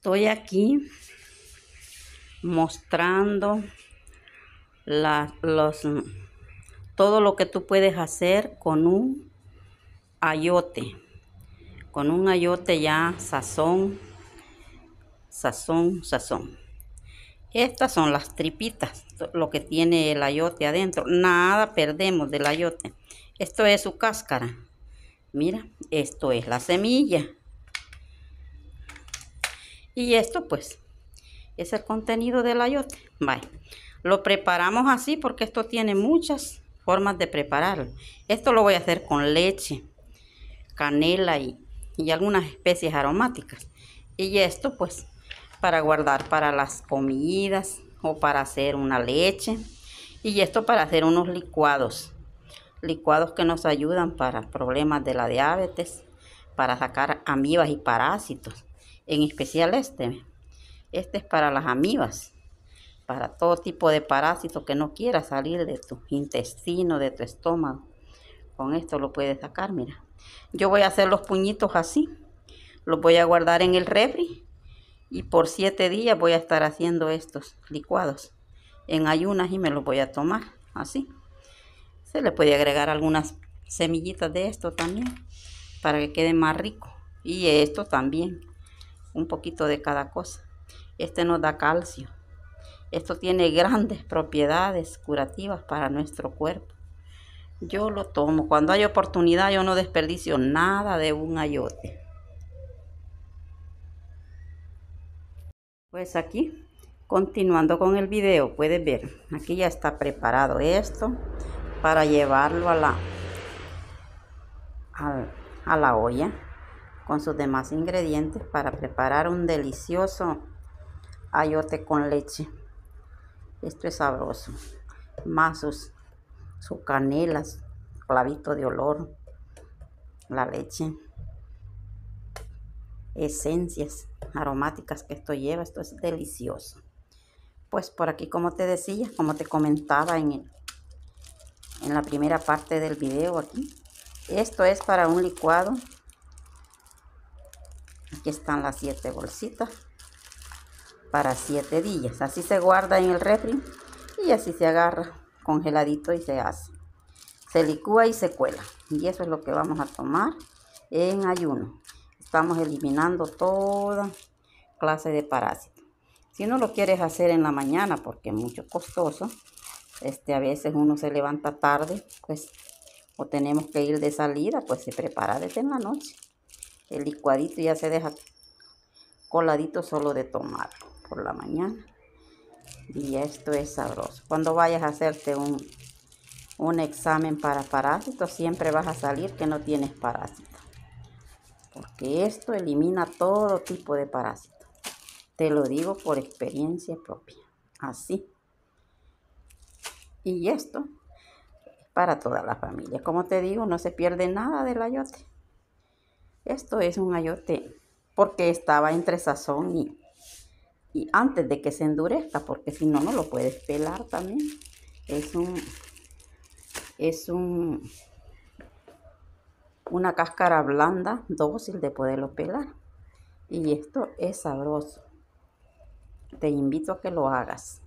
estoy aquí mostrando los, todo lo que tú puedes hacer con un ayote con un ayote ya sazón sazón sazón estas son las tripitas lo que tiene el ayote adentro nada perdemos del ayote esto es su cáscara mira esto es la semilla y esto pues es el contenido del ayote. Bye. Lo preparamos así porque esto tiene muchas formas de prepararlo. Esto lo voy a hacer con leche, canela y, y algunas especies aromáticas. Y esto pues para guardar para las comidas o para hacer una leche. Y esto para hacer unos licuados. Licuados que nos ayudan para problemas de la diabetes, para sacar amibas y parásitos en especial este. Este es para las amibas, para todo tipo de parásito que no quiera salir de tu intestino, de tu estómago. Con esto lo puedes sacar, mira. Yo voy a hacer los puñitos así, los voy a guardar en el refri y por siete días voy a estar haciendo estos licuados en ayunas y me los voy a tomar así. Se le puede agregar algunas semillitas de esto también para que quede más rico. Y esto también un poquito de cada cosa. Este nos da calcio. Esto tiene grandes propiedades curativas para nuestro cuerpo. Yo lo tomo. Cuando hay oportunidad yo no desperdicio nada de un ayote. Pues aquí, continuando con el video, puedes ver, aquí ya está preparado esto para llevarlo a la, a la olla con sus demás ingredientes para preparar un delicioso ayote con leche. Esto es sabroso. Más sus, canelas, clavito de olor, la leche, esencias aromáticas que esto lleva. Esto es delicioso. Pues por aquí, como te decía, como te comentaba en, en la primera parte del video aquí, esto es para un licuado Aquí están las 7 bolsitas para 7 días. Así se guarda en el refri y así se agarra congeladito y se hace. Se licúa y se cuela. Y eso es lo que vamos a tomar en ayuno. Estamos eliminando toda clase de parásitos. Si no lo quieres hacer en la mañana porque es mucho costoso, este, a veces uno se levanta tarde, pues, o tenemos que ir de salida, pues se prepara desde la noche. El licuadito ya se deja coladito solo de tomar por la mañana. Y esto es sabroso. Cuando vayas a hacerte un, un examen para parásitos, siempre vas a salir que no tienes parásitos. Porque esto elimina todo tipo de parásitos. Te lo digo por experiencia propia. Así. Y esto para toda la familia. Como te digo, no se pierde nada del ayote. Esto es un ayote porque estaba entre sazón y, y antes de que se endurezca, porque si no, no lo puedes pelar también. Es un, es un, una cáscara blanda, dócil de poderlo pelar. Y esto es sabroso. Te invito a que lo hagas.